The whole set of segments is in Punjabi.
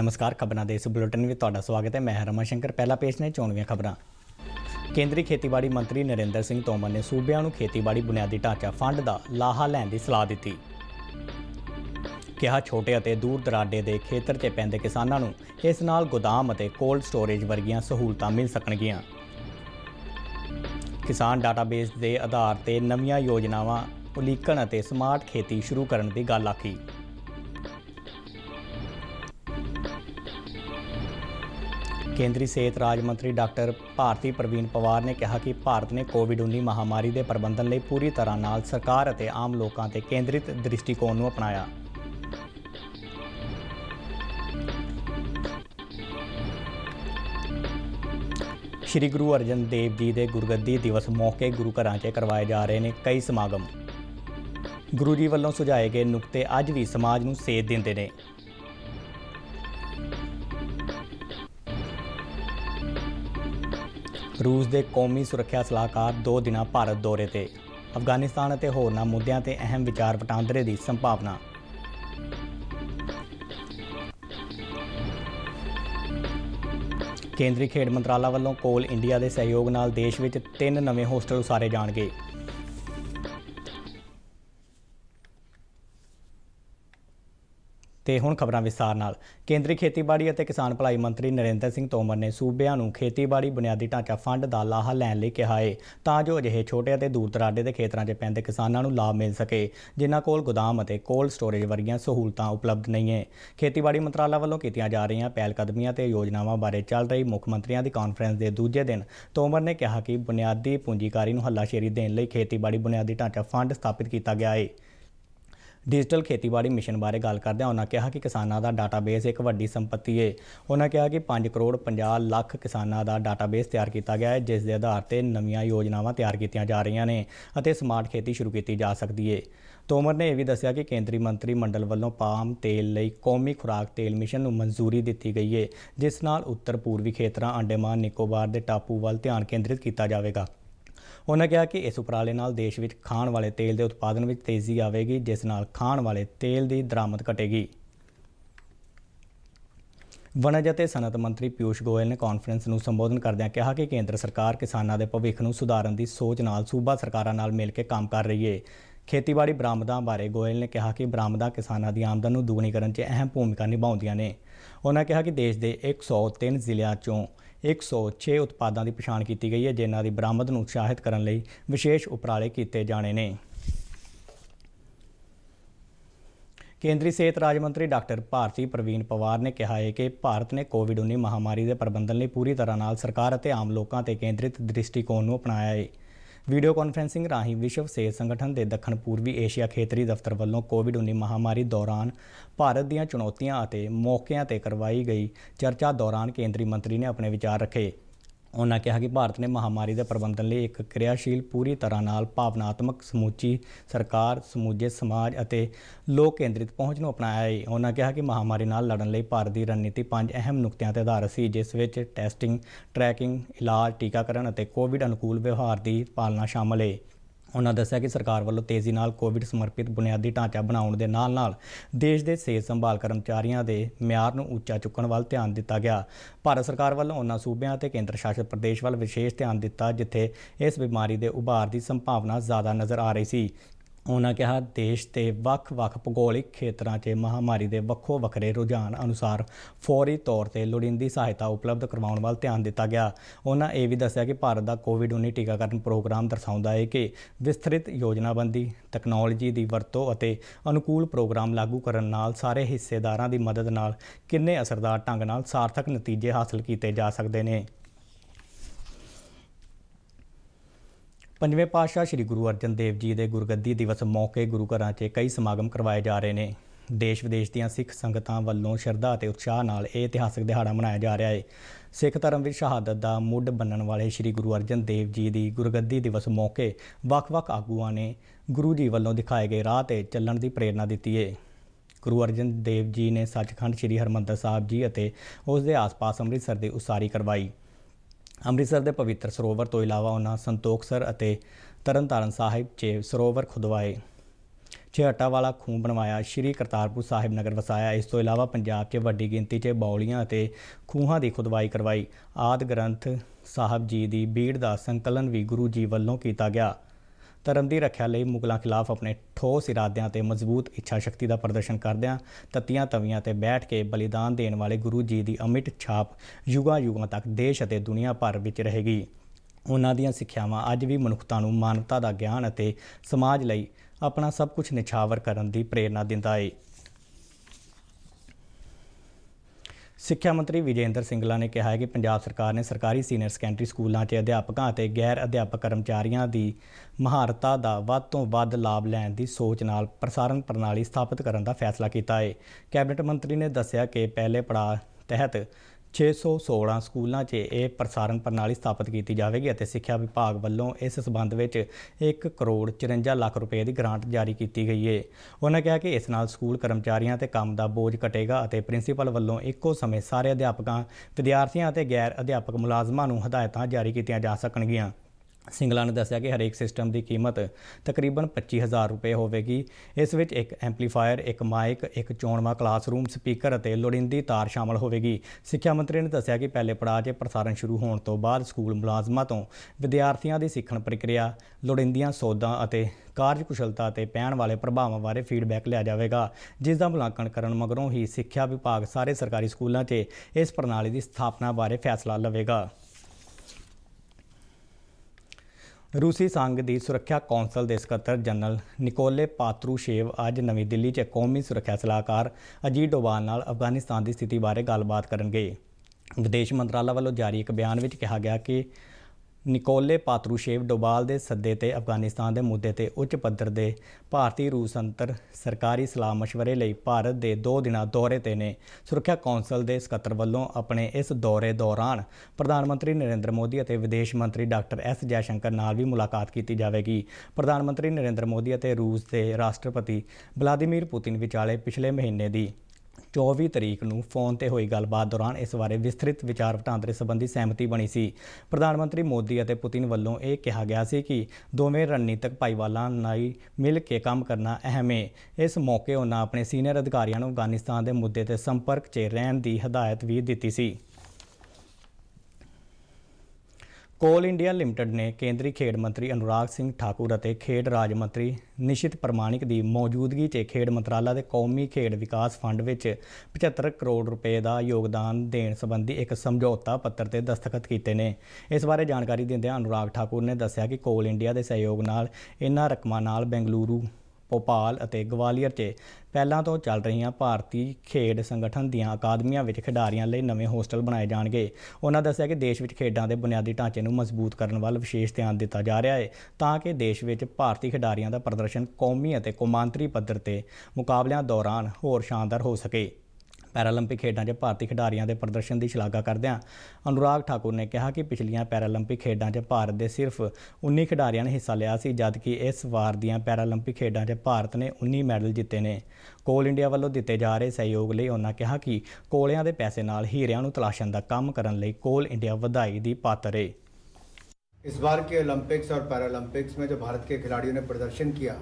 ਨਮਸਕਾਰ ਖਬਰਾਂ ਦੇ ਇਸ ਬੁਲੇਟਿਨ ਵਿੱਚ ਤੁਹਾਡਾ ਸਵਾਗਤ ਹੈ ਮੈਂ ਹਰਮਨ ਸ਼ੰਕਰ ਪਹਿਲਾ ਪੇਸ਼ ਨੇ ਚੋਣਵੀਆਂ ਖਬਰਾਂ ਕੇਂਦਰੀ ਖੇਤੀਬਾੜੀ ਮੰਤਰੀ ਨਰਿੰਦਰ ਸਿੰਘ ਤੋਮਰ ਨੇ ਸੂਬਿਆਂ ਨੂੰ ਖੇਤੀਬਾੜੀ ਬੁਨਿਆਦੀ ਢਾਂਚਾ ਫੰਡ ਦਾ ਲਾਹਾ ਲੈਣ ਦੀ ਸਲਾਹ ਦਿੱਤੀ ਕਿਹਾ ਛੋਟੇ ਅਤੇ ਦੂਰ ਦਰਾਡੇ ਦੇ ਖੇਤਰ 'ਚ ਪੈਂਦੇ ਕਿਸਾਨਾਂ ਨੂੰ ਇਸ ਨਾਲ ਗੋਦਾਮ ਅਤੇ ਕੋਲਡ ਸਟੋਰੇਜ ਵਰਗੀਆਂ ਸਹੂਲਤਾਂ ਮਿਲ ਸਕਣਗੀਆਂ ਕਿਸਾਨ ਡਾਟਾਬੇਸ ਦੇ ਆਧਾਰ ਤੇ ਨਵੀਆਂ ਯੋਜਨਾਵਾਂ ਉਲੀਕਣ ਅਤੇ ਸਮਾਰਟ ਖੇਤੀ ਸ਼ੁਰੂ ਕਰਨ ਦੀ ਗੱਲ ਆਖੀ ਕੇਂਦਰੀ ਸਿਹਤ ਰਾਜ ਮੰਤਰੀ ਡਾਕਟਰ ਭਾਰਤੀ ਪ੍ਰਵੀਨ ਪਵਾਰ ਨੇ ਕਿਹਾ ਕਿ ਭਾਰਤ ਨੇ ਕੋਵਿਡ-19 ਮਹਾਮਾਰੀ ਦੇ ਪ੍ਰਬੰਧਨ ਲਈ ਪੂਰੀ ਤਰ੍ਹਾਂ ਨਾਲ ਸਰਕਾਰ ਅਤੇ ਆਮ ਲੋਕਾਂ ਤੇ ਕੇਂਦਰਿਤ ਦ੍ਰਿਸ਼ਟੀਕੋਣ ਨੂੰ ਅਪਣਾਇਆ। ਸ੍ਰੀ ਗੁਰੂ ਅਰਜਨ ਦੇਵ ਜੀ ਦੇ ਗੁਰਗੱਦੀ ਦਿਵਸ ਮੌਕੇ ਗੁਰੂ ਘਰਾਂ 'ਚ ਕਰਵਾਏ ਜਾ ਰਹੇ ਨੇ ਕਈ ਸਮਾਗਮ। ਗੁਰੂ ਜੀ ਵੱਲੋਂ ਸੁਝਾਏ ਗਏ ਨੁਕਤੇ ਅੱਜ ਵੀ ਸਮਾਜ ਨੂੰ ਸੇਧ ਦਿੰਦੇ ਨੇ। ਰੂਸ ਦੇ ਕੌਮੀ ਸੁਰੱਖਿਆ ਸਲਾਹਕਾਰ 2 ਦਿਨਾਂ ਭਾਰਤ ਦੌਰੇ ਤੇ ਅਫਗਾਨਿਸਤਾਨ ਅਤੇ ਹੋਰਨਾਂ ਮੁੱਦਿਆਂ ਤੇ ਅਹਿਮ ਵਿਚਾਰ ਵਟਾਂਦਰੇ ਦੀ ਸੰਭਾਵਨਾ ਕੇਂਦਰੀ ਖੇਡ ਮੰਤਰਾਲਾ ਵੱਲੋਂ ਕੋਲ ਇੰਡੀਆ ਦੇ ਸਹਿਯੋਗ ਨਾਲ ਦੇਸ਼ ਵਿੱਚ ਤਿੰਨ ਨਵੇਂ ਹੋਸਟਲ ਉਸਾਰੇ ਜਾਣਗੇ ਤੇ ਹੁਣ ਖਬਰਾਂ ਵਿਸਾਰ ਨਾਲ ਕੇਂਦਰੀ ਖੇਤੀਬਾੜੀ ਅਤੇ ਕਿਸਾਨ ਭਲਾਈ ਮੰਤਰੀ ਨਰਿੰਦਰ ਸਿੰਘ ਤੋਮਰ ਨੇ ਸੂਬਿਆਂ ਨੂੰ ਖੇਤੀਬਾੜੀ ਬੁਨਿਆਦੀ ਢਾਂਚਾ ਫੰਡ ਦਾ ਲਾਹਾ ਲੈਣ ਲਈ ਕਿਹਾ ਹੈ ਤਾਂ ਜੋ ਅਜਿਹੇ ਛੋਟੇ ਅਤੇ ਦੂਰ ਦਰਾਡੇ ਦੇ ਖੇਤਰਾਂ 'ਚ ਪੈਂਦੇ ਕਿਸਾਨਾਂ ਨੂੰ ਲਾਭ ਮਿਲ ਸਕੇ ਜਿਨ੍ਹਾਂ ਕੋਲ ਗੋਦਾਮ ਅਤੇ ਕੋਲਡ ਸਟੋਰੇਜ ਵਰਗੀਆਂ ਸਹੂਲਤਾਂ ਉਪਲਬਧ ਨਹੀਂ ਹੈ ਖੇਤੀਬਾੜੀ ਮੰਤਰਾਲਾ ਵੱਲੋਂ ਕੀਤੀਆਂ ਜਾ ਰਹੀਆਂ ਪਹਿਲ ਕਦਮੀਆਂ ਤੇ ਯੋਜਨਾਵਾਂ ਬਾਰੇ ਚੱਲ ਰਹੀ ਮੁੱਖ ਮੰਤਰੀਆਂ ਦੀ ਕਾਨਫਰੰਸ ਦੇ ਦੂਜੇ ਦਿਨ ਤੋਮਰ ਨੇ ਕਿਹਾ ਕਿ ਬੁਨਿਆਦੀ ਪੂੰਜੀਕਾਰੀ ਨੂੰ ਹੱਲਾਸ਼ੇਰੀ ਦੇਣ ਲਈ ਖੇਤੀਬਾੜੀ ਬੁਨਿਆਦੀ ਢਾਂਚਾ ਫੰਡ ਸਥਾਪਿਤ ਕੀਤਾ ਗਿਆ ਹੈ ਡਿਜੀਟਲ ਖੇਤੀਬਾੜੀ ਮਿਸ਼ਨ ਬਾਰੇ ਗੱਲ ਕਰਦਿਆਂ ਉਹਨਾਂ ਕਿਹਾ ਕਿ ਕਿਸਾਨਾਂ ਦਾ ਡਾਟਾਬੇਸ ਇੱਕ ਵੱਡੀ ਸੰਪਤੀ ਹੈ ਉਹਨਾਂ ਕਿਹਾ ਕਿ 5 ਕਰੋੜ 50 ਲੱਖ ਕਿਸਾਨਾਂ ਦਾ ਡਾਟਾਬੇਸ ਤਿਆਰ ਕੀਤਾ ਗਿਆ ਹੈ ਜਿਸ ਦੇ ਆਧਾਰ ਤੇ ਨਵੀਆਂ ਯੋਜਨਾਵਾਂ ਤਿਆਰ ਕੀਤੀਆਂ ਜਾ ਰਹੀਆਂ ਨੇ ਅਤੇ ਸਮਾਰਟ ਖੇਤੀ ਸ਼ੁਰੂ ਕੀਤੀ ਜਾ ਸਕਦੀ ਹੈ ਤੋਮਰ ਨੇ ਇਹ ਵੀ ਦੱਸਿਆ ਕਿ ਕੇਂਦਰੀ ਮੰਤਰੀ ਮੰਡਲ ਵੱਲੋਂ ਪਾਮ ਤੇਲ ਲਈ ਕੌਮੀ ਖੁਰਾਕ ਤੇਲ ਮਿਸ਼ਨ ਨੂੰ ਮਨਜ਼ੂਰੀ ਦਿੱਤੀ ਗਈ ਹੈ ਜਿਸ ਨਾਲ ਉੱਤਰ ਪੂਰਬੀ ਖੇਤਰਾਂ ਅੰਡੇਮਾਨ ਨਿਕੋਬਾਰ ਦੇ ਟਾਪੂ ਵੱਲ ਧਿਆਨ ਕੇਂਦਰਿਤ ਕੀਤਾ ਜਾਵੇਗਾ ਉਹਨਾਂ ਕਿਹਾ ਕਿ ਇਸ ਉਪਰਾਲੇ ਨਾਲ ਦੇਸ਼ ਵਿੱਚ ਖਾਣ ਵਾਲੇ ਤੇਲ ਦੇ ਉਤਪਾਦਨ ਵਿੱਚ ਤੇਜ਼ੀ ਆਵੇਗੀ ਜਿਸ ਨਾਲ ਖਾਣ ਵਾਲੇ ਤੇਲ ਦੀ ਦਰਾਮਦ ਘਟੇਗੀ ਵਣਜ ਅਤੇ ਸਨਅਤ ਮੰਤਰੀ ਪਿਊਸ਼ ਗੋਇਲ ਨੇ ਕਾਨਫਰੰਸ ਨੂੰ ਸੰਬੋਧਨ ਕਰਦਿਆਂ ਕਿਹਾ ਕਿ ਕੇਂਦਰ ਸਰਕਾਰ ਕਿਸਾਨਾਂ ਦੇ ਭਵਿੱਖ ਨੂੰ ਸੁਧਾਰਨ ਦੀ ਸੋਚ ਨਾਲ ਸੂਬਾ ਸਰਕਾਰਾਂ ਨਾਲ ਮਿਲ ਕੇ ਕੰਮ ਕਰ ਰਹੀ ਹੈ ਖੇਤੀਬਾੜੀ ਬਰਾਮਦਾਂ ਬਾਰੇ ਗੋਇਲ ਨੇ ਕਿਹਾ ਕਿ ਬਰਾਮਦਾਂ ਕਿਸਾਨਾਂ ਦੀ ਆਮਦਨ ਨੂੰ ਦੁੱਗਣੀ ਕਰਨ 'ਚ ਅਹਿਮ ਭੂਮਿਕਾ ਨਿਭਾਉਂਦੀਆਂ ਨੇ ਉਹਨਾਂ ਕਿਹਾ ਕਿ ਦੇਸ਼ ਦੇ 103 ਜ਼ਿਲ੍ਹਿਆਂ 'ਚੋਂ 106 ਉਤਪਾਦਾਂ ਦੀ ਪਛਾਣ ਕੀਤੀ ਗਈ ਹੈ ਜਿਨ੍ਹਾਂ ਦੀ ਬਰਾਮਦ ਨੂੰ ਉਤਸ਼ਾਹਿਤ ਕਰਨ ਲਈ ਵਿਸ਼ੇਸ਼ ਉਪਰਾਲੇ ਕੀਤੇ ਜਾਣੇ ਨੇ ਕੇਂਦਰੀ ਸਿਹਤ ਰਾਜ ਮੰਤਰੀ ਡਾਕਟਰ ਭਾਰਤੀ ਪ੍ਰਵੀਨ ਪਵਾਰ ਨੇ ਕਿਹਾ ਹੈ ਕਿ ਭਾਰਤ ਨੇ ਕੋਵਿਡ-19 ਮਹਾਮਾਰੀ ਦੇ ਪ੍ਰਬੰਧਨ ਲਈ ਪੂਰੀ ਤਰ੍ਹਾਂ ਨਾਲ ਸਰਕਾਰ ਅਤੇ ਆਮ ਲੋਕਾਂ ਤੇ ਕੇਂਦਰਿਤ ਦ੍ਰਿਸ਼ਟੀਕੋਣ ਨੂੰ ਅਪਣਾਇਆ ਹੈ ਵੀਡੀਓ ਕਾਨਫਰੰਸਿੰਗ ਰਾਹੀਂ ਵਿਸ਼ਵ ਸਿਹਤ ਸੰਗਠਨ ਦੇ ਦੱਖਣ ਪੂਰਬੀ ਏਸ਼ੀਆ ਖੇਤਰੀ ਦਫ਼ਤਰ ਵੱਲੋਂ ਕੋਵਿਡ-19 ਮਹਾਮਾਰੀ ਦੌਰਾਨ ਭਾਰਤ ਦੀਆਂ ਚੁਣੌਤੀਆਂ ਅਤੇ ਮੌਕਿਆਂ ਤੇ ਕਰਵਾਈ ਗਈ ਚਰਚਾ ਦੌਰਾਨ ਕੇਂਦਰੀ ਮੰਤਰੀ ਨੇ ਆਪਣੇ ਵਿਚਾਰ ਰੱਖੇ ਉਹਨਾਂ ਕਿਹਾ ਕਿ ਭਾਰਤ ਨੇ ਮਹਾਮਾਰੀ ਦੇ ਪ੍ਰਬੰਧਨ ਲਈ ਇੱਕ ਕਿਰਿਆਸ਼ੀਲ ਪੂਰੀ ਤਰ੍ਹਾਂ ਨਾਲ ਭਾਵਨਾਤਮਕ ਸਮੂਚੀ ਸਰਕਾਰ ਸਮੂਜੇ ਸਮਾਜ ਅਤੇ ਲੋਕ ਕੇਂਦਰਿਤ ਪਹੁੰਚ ਨੂੰ ਅਪਣਾਇਆ ਹੈ ਉਹਨਾਂ ਕਿਹਾ ਕਿ ਮਹਾਮਾਰੀ ਨਾਲ ਲੜਨ ਲਈ ਭਾਰਤ ਦੀ ਰਣਨੀਤੀ ਪੰਜ ਅਹਿਮ ਨੁਕਤਿਆਂ ਤੇ ਆਧਾਰਿਤ ਸੀ ਜਿਸ ਵਿੱਚ ਟੈਸਟਿੰਗ ਟਰੈਕਿੰਗ ਇਲਾਜ ਟੀਕਾਕਰਨ ਅਤੇ ਕੋਵਿਡ ਅਨੁਕੂਲ ਵਿਵਹਾਰ ਦੀ ਪਾਲਣਾ ਸ਼ਾਮਲ ਹੈ ਉਹਨਾਂ ਦੱਸਿਆ ਕਿ ਸਰਕਾਰ ਵੱਲੋਂ ਤੇਜ਼ੀ ਨਾਲ ਕੋਵਿਡ ਸਮਰਪਿਤ ਬੁਨਿਆਦੀ ਢਾਂਚਾ ਬਣਾਉਣ ਦੇ ਨਾਲ-ਨਾਲ ਦੇਸ਼ ਦੇ ਸਿਹਤ ਸੰਭਾਲ ਕਰਮਚਾਰੀਆਂ ਦੇ ਮਿਆਰ ਨੂੰ ਉੱਚਾ ਚੁੱਕਣ ਵੱਲ ਧਿਆਨ ਦਿੱਤਾ ਗਿਆ ਭਾਰਤ ਸਰਕਾਰ ਵੱਲੋਂ ਉਹਨਾਂ ਸੂਬਿਆਂ ਅਤੇ ਕੇਂਦਰ ਸ਼ਾਸਿਤ ਪ੍ਰਦੇਸ਼ ਵੱਲ ਵਿਸ਼ੇਸ਼ ਧਿਆਨ ਦਿੱਤਾ ਜਿੱਥੇ ਇਸ ਬਿਮਾਰੀ ਦੇ ਉਭਾਰ ਦੀ ਸੰਭਾਵਨਾ ਜ਼ਿਆਦਾ ਨਜ਼ਰ ਆ ਰਹੀ ਸੀ ਉਹਨਾਂ ਕਿਹਾ ਦੇਸ਼ ਦੇ ਵੱਖ-ਵੱਖ ਭੂਗੋਲਿਕ ਖੇਤਰਾਂ 'ਚ ਮਹਾਮਾਰੀ ਦੇ ਵੱਖੋ ਵੱਖਰੇ ਰੁਝਾਨ ਅਨੁਸਾਰ ਫੌਰੀ ਤੌਰ ਤੇ ਲੋੜੀਂਦੀ ਸਹਾਇਤਾ ਉਪਲਬਧ ਕਰਵਾਉਣ ਵੱਲ ਧਿਆਨ ਦਿੱਤਾ ਗਿਆ ਉਹਨਾਂ ਇਹ ਵੀ ਦੱਸਿਆ ਕਿ ਭਾਰਤ ਦਾ ਕੋਵਿਡ-19 ਟੀਕਾਕਰਨ ਪ੍ਰੋਗਰਾਮ ਦਰਸਾਉਂਦਾ ਹੈ ਕਿ ਵਿਸਤ੍ਰਿਤ ਯੋਜਨਾਬੰਦੀ ਟੈਕਨੋਲੋਜੀ ਦੀ ਵਰਤੋਂ ਅਤੇ ਅਨੁਕੂਲ ਪ੍ਰੋਗਰਾਮ ਲਾਗੂ ਕਰਨ ਨਾਲ ਸਾਰੇ ਹਿੱਸੇਦਾਰਾਂ ਦੀ ਮਦਦ ਨਾਲ ਕਿੰਨੇ ਅਸਰਦਾਰ ਢੰਗ ਨਾਲ ਸਾਰਥਕ ਨਤੀਜੇ ਹਾਸਲ ਕੀਤੇ ਜਾ ਸਕਦੇ ਨੇ ਪੰਜਵੇਂ ਪਾਤਸ਼ਾਹ ਸ੍ਰੀ ਗੁਰੂ ਅਰਜਨ ਦੇਵ ਜੀ ਦੇ ਗੁਰਗੱਦੀ ਦਿਵਸ ਮੌਕੇ ਗੁਰੂ ਘਰਾਂ 'ਚ ਕਈ ਸਮਾਗਮ ਕਰਵਾਏ ਜਾ ਰਹੇ ਨੇ ਦੇਸ਼ ਵਿਦੇਸ਼ ਦੀਆਂ ਸਿੱਖ ਸੰਗਤਾਂ ਵੱਲੋਂ ਸ਼ਰਧਾ ਅਤੇ ਉਤਸ਼ਾਹ ਨਾਲ ਇਹ ਇਤਿਹਾਸਕ ਦਿਹਾੜਾ ਮਨਾਇਆ ਜਾ ਰਿਹਾ ਹੈ ਸਿੱਖ ਧਰਮ ਵਿੱਚ ਸ਼ਹਾਦਤ ਦਾ ਮੁੱਢ ਬੰਨਣ ਵਾਲੇ ਸ੍ਰੀ ਗੁਰੂ ਅਰਜਨ ਦੇਵ ਜੀ ਦੀ ਗੁਰਗੱਦੀ ਦਿਵਸ ਮੌਕੇ ਵੱਖ-ਵੱਖ ਆਗੂਆਂ ਨੇ ਗੁਰੂ ਜੀ ਵੱਲੋਂ ਦਿਖਾਏ ਗਏ ਰਾਹ ਤੇ ਚੱਲਣ ਦੀ ਪ੍ਰੇਰਣਾ ਦਿੱਤੀ ਹੈ ਗੁਰੂ ਅਰਜਨ ਦੇਵ ਜੀ ਨੇ ਸੱਚਖੰਡ ਸ੍ਰੀ ਹਰਮੰਦਰ ਸਾਹਿਬ ਜੀ ਅਤੇ ਉਸ ਦੇ ਆਸ-ਪਾਸ ਅੰਮ੍ਰਿਤਸਰ ਦੇ ਉਸਾਰੀ ਕਰਵਾਈ ਅੰਮ੍ਰਿਤਸਰ ਦੇ ਪਵਿੱਤਰ ਸਰੋਵਰ ਤੋਂ ਇਲਾਵਾ ਉਹਨਾਂ ਸੰਤੋਖਸਰ ਅਤੇ ਤਰਨਤਾਰਨ ਸਾਹਿਬ 'ਚ ਸਰੋਵਰ ਖੁਦਵਾਏ ਛੇਹਟਾ ਵਾਲਾ ਖੂਹ ਬਣਵਾਇਆ ਸ਼੍ਰੀ ਕਰਤਾਰਪੁਰ ਸਾਹਿਬ ਨਗਰ ਵਸਾਇਆ ਇਸ ਤੋਂ ਇਲਾਵਾ ਪੰਜਾਬ 'ਚ ਵੱਡੀ ਗਿਣਤੀ 'ਚ ਬੌਲੀਆਂ ਅਤੇ ਖੂਹਾਂ ਦੀ ਖੁਦਵਾਈ ਕਰਵਾਈ ਆਦ ਗ੍ਰੰਥ ਸਾਹਿਬ ਜੀ ਦੀ ਬੀੜ ਦਾ ਸੰਕਲਨ ਵੀ ਗੁਰੂ ਜੀ ਵੱਲੋਂ ਕੀਤਾ ਗਿਆ ਧਰਮ ਦੀ ਰੱਖਿਆ ਲਈ ਮੁਗਲਾਂ ਖਿਲਾਫ ਆਪਣੇ ਠੋਸ ਇਰਾਦਿਆਂ ਤੇ ਮਜ਼ਬੂਤ ਇੱਛਾ ਸ਼ਕਤੀ ਦਾ ਪ੍ਰਦਰਸ਼ਨ ਕਰਦਿਆਂ ਤਤੀਆਂ ਤਵੀਆਂ ਤੇ ਬੈਠ ਕੇ ਬਲੀਦਾਨ ਦੇਣ ਵਾਲੇ ਗੁਰੂ ਜੀ ਦੀ ਅਮਿਟ ਛਾਪ ਯੁਗਾਂ ਯੁਗਾਂ ਤੱਕ ਦੇਸ਼ ਅਤੇ ਦੁਨੀਆ ਭਰ ਵਿੱਚ ਰਹੇਗੀ ਉਹਨਾਂ ਦੀਆਂ ਸਿੱਖਿਆਵਾਂ ਅੱਜ ਵੀ ਮਨੁੱਖਤਾ ਨੂੰ ਮਾਨਵਤਾ ਦਾ ਗਿਆਨ ਅਤੇ ਸਮਾਜ ਲਈ ਆਪਣਾ ਸਭ ਕੁਝ ਨਿਛਾਵਰ ਕਰਨ ਦੀ ਪ੍ਰੇਰਣਾ ਦਿੰਦਾ ਹੈ ਸਿੱਖਿਆ ਮੰਤਰੀ ਵਿਜੇਂਦਰ ਸਿੰਘਲਾ ਨੇ ਕਿਹਾ ਹੈ ਕਿ ਪੰਜਾਬ ਸਰਕਾਰ ਨੇ ਸਰਕਾਰੀ ਸੀਨੀਅਰ ਸੈਕੰਡਰੀ ਸਕੂਲਾਂ 'ਚ ਅਧਿਆਪਕਾਂ ਅਤੇ ਗੈਰ ਅਧਿਆਪਕ ਕਰਮਚਾਰੀਆਂ ਦੀ ਮਹਾਰਤਾ ਦਾ ਵੱਧ ਤੋਂ ਵੱਧ ਲਾਭ ਲੈਣ ਦੀ ਸੋਚ ਨਾਲ ਪ੍ਰਸਾਰਣ ਪ੍ਰਣਾਲੀ ਸਥਾਪਿਤ ਕਰਨ ਦਾ ਫੈਸਲਾ ਕੀਤਾ ਹੈ ਕੈਬਨਿਟ ਮੰਤਰੀ ਨੇ ਦੱਸਿਆ ਕਿ ਪਹਿਲੇ ਪੜਾਅ ਤਹਿਤ 616 ਸਕੂਲਾਂ 'ਚ ਇਹ ਪ੍ਰਸਾਰਣ ਪ੍ਰਣਾਲੀ ਸਥਾਪਿਤ ਕੀਤੀ ਜਾਵੇਗੀ ਅਤੇ ਸਿੱਖਿਆ ਵਿਭਾਗ ਵੱਲੋਂ ਇਸ ਸਬੰਧ ਵਿੱਚ 1 ਕਰੋੜ 54 ਲੱਖ ਰੁਪਏ ਦੀ ਗ੍ਰਾਂਟ ਜਾਰੀ ਕੀਤੀ ਗਈ ਹੈ ਉਹਨਾਂ ਕਿਹਾ ਕਿ ਇਸ ਨਾਲ ਸਕੂਲ ਕਰਮਚਾਰੀਆਂ ਤੇ ਕੰਮ ਦਾ ਬੋਝ ਘਟੇਗਾ ਅਤੇ ਪ੍ਰਿੰਸੀਪਲ ਵੱਲੋਂ ਇੱਕੋ ਸਮੇਂ ਸਾਰੇ ਅਧਿਆਪਕਾਂ ਵਿਦਿਆਰਥੀਆਂ ਅਤੇ ਗੈਰ ਅਧਿਆਪਕ ਮੁਲਾਜ਼ਮਾਂ ਨੂੰ ਹਦਾਇਤਾਂ ਜਾਰੀ ਕੀਤੀਆਂ ਜਾ ਸਕਣਗੀਆਂ ਸਿੰਗਲਾ ਨੇ ਦੱਸਿਆ ਕਿ ਹਰੇਕ ਸਿਸਟਮ ਦੀ ਕੀਮਤ ਤਕਰੀਬਨ 25000 ਰੁਪਏ ਹੋਵੇਗੀ ਇਸ ਵਿੱਚ ਇੱਕ ਐਂਪਲੀਫਾਇਰ ਇੱਕ ਮਾਈਕ ਇੱਕ ਚੋਣਵਾ ਕਲਾਸਰੂਮ ਸਪੀਕਰ ਅਤੇ ਲੋੜੀਂਦੀ ਤਾਰ ਸ਼ਾਮਲ ਹੋਵੇਗੀ ਸਿੱਖਿਆ ਮੰਤਰੀ ਨੇ ਦੱਸਿਆ ਕਿ ਪਹਿਲੇ ਪੜਾਅ 'ਚ ਪ੍ਰਸਾਰਣ ਸ਼ੁਰੂ ਹੋਣ ਤੋਂ ਬਾਅਦ ਸਕੂਲ ਮੁਲਾਜ਼ਮਾਂ ਤੋਂ ਵਿਦਿਆਰਥੀਆਂ ਦੀ ਸਿੱਖਣ ਪ੍ਰਕਿਰਿਆ ਲੋੜੀਂਦੀਆਂ ਸੋਧਾਂ ਅਤੇ ਕਾਰਜਕੁਸ਼ਲਤਾ ਤੇ ਪੈਣ ਵਾਲੇ ਪ੍ਰਭਾਵਾਂ ਬਾਰੇ ਫੀਡਬੈਕ ਲਿਆ ਜਾਵੇਗਾ ਜਿਸ ਦਾ ਮੁਲਾਂਕਣ ਕਰਨ ਮਗਰੋਂ ਹੀ ਸਿੱਖਿਆ ਵਿਭਾਗ ਸਾਰੇ ਸਰਕਾਰੀ ਸਕੂਲਾਂ 'ਚ ਇਸ ਪ੍ਰਣਾਲੀ ਦੀ ਸਥਾਪਨਾ ਬਾਰੇ ਫੈਸਲਾ ਲਵੇਗਾ ਰੂਸੀ ਸੰਘ ਦੀ ਸੁਰੱਖਿਆ ਕੌਂਸਲ ਦੇ ਸਕੱਤਰ ਜਨਰਲ ਨਿਕੋਲੇ ਪਾਤਰੂਸ਼ੇਵ ਅੱਜ ਨਵੀਂ ਦਿੱਲੀ 'ਚ ਕੌਮੀ ਸੁਰੱਖਿਆ ਸਲਾਹਕਾਰ ਅਜੀਤ ਡੋਵਾਲ ਨਾਲ ਅਫਗਾਨਿਸਤਾਨ ਦੀ ਸਥਿਤੀ ਬਾਰੇ ਗੱਲਬਾਤ ਕਰਨਗੇ ਵਿਦੇਸ਼ ਮੰਤਰਾਲਾ ਵੱਲੋਂ ਜਾਰੀ ਇੱਕ ਬਿਆਨ ਵਿੱਚ ਕਿਹਾ ਗਿਆ ਕਿ ਨਿਕੋਲੇ ਪਾਤਰੂਸ਼ੇਵ ਡੋਬਾਲ ਦੇ ਸੱਦੇ ਤੇ ਅਫਗਾਨਿਸਤਾਨ ਦੇ ਮੁੱਦੇ ਤੇ ਉੱਚ ਪੱਧਰ ਦੇ ਭਾਰਤੀ ਰੂਸ ਅੰਤਰ ਸਰਕਾਰੀ ਸਲਾਹ مشਵਰੇ ਲਈ ਭਾਰਤ ਦੇ 2 ਦਿਨਾਂ ਦੌਰੇ ਤੇ ਨੇ ਸੁਰੱਖਿਆ ਕੌਂਸਲ ਦੇ ਸਕੱਤਰ ਵੱਲੋਂ ਆਪਣੇ ਇਸ ਦੌਰੇ ਦੌਰਾਨ ਪ੍ਰਧਾਨ ਮੰਤਰੀ ਨਰਿੰਦਰ ਮੋਦੀ ਅਤੇ ਵਿਦੇਸ਼ ਮੰਤਰੀ ਡਾਕਟਰ ਐਸ ਜੈਸ਼ੰਕਰ ਨਾਲ ਵੀ ਮੁਲਾਕਾਤ ਕੀਤੀ ਜਾਵੇਗੀ ਪ੍ਰਧਾਨ ਮੰਤਰੀ ਨਰਿੰਦਰ ਮੋਦੀ ਅਤੇ ਰੂਸ ਦੇ ਰਾਸ਼ਟਰਪਤੀ ਵਲਾਦੀਮੀਰ ਪੁਤਿਨ ਵਿਚਾਲੇ ਪਿਛਲੇ ਮਹੀਨੇ ਦੀ 24 ਤਰੀਕ ਨੂੰ ਫੋਨ ਤੇ ਹੋਈ ਗੱਲਬਾਤ ਦੌਰਾਨ ਇਸ ਬਾਰੇ ਵਿਸਤ੍ਰਿਤ ਵਿਚਾਰ ਵਟਾਂਦਰੇ ਸੰਬੰਧੀ ਸਹਿਮਤੀ ਬਣੀ ਸੀ ਪ੍ਰਧਾਨ ਮੰਤਰੀ ਮੋਦੀ ਅਤੇ ਪੁਤਿਨ ਵੱਲੋਂ ਇਹ ਕਿਹਾ ਗਿਆ ਸੀ ਕਿ ਦੋਵੇਂ ਰਣਨੀਤਕ ਭਾਈਵਾਲਾਂ ਨਾਲ ਮਿਲ ਕੇ ਕੰਮ ਕਰਨਾ ਅਹਿਮ ਹੈ ਇਸ ਮੌਕੇ ਉਹਨਾਂ ਆਪਣੇ ਸੀਨੀਅਰ ਅਧਿਕਾਰੀਆਂ ਨੂੰ ਅਫਗਾਨਿਸਤਾਨ ਦੇ ਮੁੱਦੇ ਤੇ ਸੰਪਰਕ 'ਚ ਰਹਿਣ ਦੀ ਹਦਾਇਤ ਵੀ ਦਿੱਤੀ ਸੀ ਕੋਲ ਇੰਡੀਆ ਲਿਮਟਿਡ ਨੇ ਕੇਂਦਰੀ ਖੇਡ ਮੰਤਰੀ ਅਨੁਰਾਗ ਸਿੰਘ ਠਾਕੁਰ ਅਤੇ ਖੇਡ ਰਾਜ ਮੰਤਰੀ ਨਿਸ਼ਿਤ ਪ੍ਰਮਾਣਿਕ ਦੀ ਮੌਜੂਦਗੀ 'ਚ ਖੇਡ ਮੰਤਰਾਲਾ ਦੇ ਕੌਮੀ ਖੇਡ ਵਿਕਾਸ ਫੰਡ ਵਿੱਚ 75 ਕਰੋੜ ਰੁਪਏ ਦਾ ਯੋਗਦਾਨ ਦੇਣ ਸੰਬੰਧੀ ਇੱਕ ਸਮਝੌਤਾ ਪੱਤਰ ਤੇ ਦਸਤਖਤ ਕੀਤੇ ਨੇ ਇਸ ਬਾਰੇ ਜਾਣਕਾਰੀ ਦਿੰਦਿਆਂ ਅਨੁਰਾਗ ਠਾਕੁਰ ਨੇ ਦੱਸਿਆ ਕਿ ਕੋਲ ਇੰਡੀਆ ਦੇ ਸਹਿਯੋਗ ਨਾਲ ਇਨ੍ਹਾਂ ਰਕਮਾਂ ਨਾਲ ਬੈਂਗਲੁਰੂ ਭੋਪਾਲ ਅਤੇ ਗਵਾਲੀਅਰ 'ਚ ਪਹਿਲਾਂ ਤੋਂ ਚੱਲ ਰਹੀਆਂ ਭਾਰਤੀ ਖੇਡ ਸੰਗਠਨ ਦੀਆਂ ਅਕਾਦਮੀਆਂ ਵਿੱਚ ਖਿਡਾਰੀਆਂ ਲਈ ਨਵੇਂ ਹੋਸਟਲ ਬਣਾਏ ਜਾਣਗੇ ਉਹਨਾਂ ਦੱਸਿਆ ਕਿ ਦੇਸ਼ ਵਿੱਚ ਖੇਡਾਂ ਦੇ ਬੁਨਿਆਦੀ ਢਾਂਚੇ ਨੂੰ ਮਜ਼ਬੂਤ ਕਰਨ ਵੱਲ ਵਿਸ਼ੇਸ਼ ਧਿਆਨ ਦਿੱਤਾ ਜਾ ਰਿਹਾ ਹੈ ਤਾਂ ਕਿ ਦੇਸ਼ ਵਿੱਚ ਭਾਰਤੀ ਖਿਡਾਰੀਆਂ ਦਾ ਪ੍ਰਦਰਸ਼ਨ ਕੌਮੀ ਅਤੇ ਕੌਮਾਂਤਰੀ ਪੱਧਰ ਤੇ ਮੁਕਾਬਲਿਆਂ ਦੌਰਾਨ ਹੋਰ ਸ਼ਾਨਦਾਰ ਹੋ ਸਕੇ ਪੈਰਾਲੰਪਿਕ ਖੇਡਾਂ 'ਚ ਭਾਰਤੀ ਖਿਡਾਰੀਆਂ ਦੇ ਪ੍ਰਦਰਸ਼ਨ ਦੀ ਸ਼ਲਾਘਾ ਕਰਦਿਆਂ ਅਨੁਰਾਗ ਠਾਕੁਰ ਨੇ ਕਿਹਾ ਕਿ ਪਿਛਲੀਆਂ ਪੈਰਾਲੰਪਿਕ ਖੇਡਾਂ 'ਚ ਭਾਰਤ ਦੇ ਸਿਰਫ 19 ਖਿਡਾਰੀਆਂ ਨੇ ਹਿੱਸਾ ਲਿਆ ਸੀ ਜਦਕਿ ਇਸ ਵਾਰ ਦੀਆਂ ਪੈਰਾਲੰਪਿਕ ਖੇਡਾਂ 'ਚ ਭਾਰਤ ਨੇ 19 ਮੈਡਲ ਜਿੱਤੇ ਨੇ ਕੋਲ ਇੰਡੀਆ ਵੱਲੋਂ ਦਿੱਤੇ ਜਾ ਰਹੇ ਸਹਿਯੋਗ ਲਈ ਉਹਨਾਂ ਕਿਹਾ ਕਿ ਕੋਲਿਆਂ ਦੇ ਪੈਸੇ ਨਾਲ ਹੀਰਿਆਂ ਨੂੰ ਤਲਾਸ਼ਣ ਦਾ ਕੰਮ ਕਰਨ ਲਈ ਕੋਲ ਇੰਡੀਆ ਵਧਾਈ ਦੀ ਪਾਤਰ ਹੈ ਇਸ ਵਾਰ ਕੇ 올림픽ਸ ਔਰ ਪੈਰਾਲੰਪਿਕਸ ਮੇਂ ਜੋ ਭਾਰਤ ਕੇ खिलाड़ियों ਨੇ ਪ੍ਰਦਰਸ਼ਨ ਕੀਆ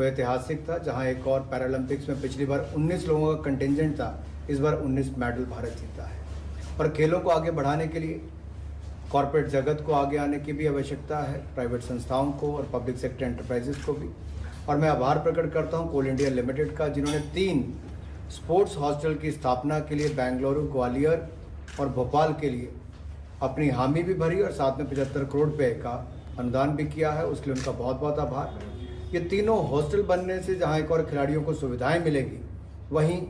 वो तो ऐतिहासिक था जहां एक और पैरालंपिक्स में पिछली बार 19 लोगों का कंटेंजेंट था इस बार 19 मेडल भारत जीता है और खेलों को आगे बढ़ाने के लिए कॉरपोरेट जगत को आगे आने की भी आवश्यकता है प्राइवेट संस्थाओं को और पब्लिक सेक्टर एंटरप्राइजेस को भी और मैं आभार प्रकट करता हूँ कोल इंडिया लिमिटेड का जिन्होंने तीन स्पोर्ट्स हॉस्टल की स्थापना के लिए बेंगलुरु ग्वालियर और भोपाल के लिए अपनी हामी भी भरी और साथ में पचहत्तर करोड़ रुपये का अनुदान भी किया है उसके लिए उनका बहुत बहुत आभार ये तीनों हॉस्टल बनने से जहां एक और खिलाड़ियों को सुविधाएं मिलेंगी वहीं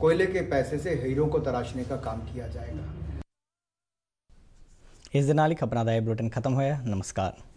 कोयले के पैसे से हीरो को तराशने का काम किया जाएगा इस दिन खबरदाय बुलेटिन खत्म होया नमस्कार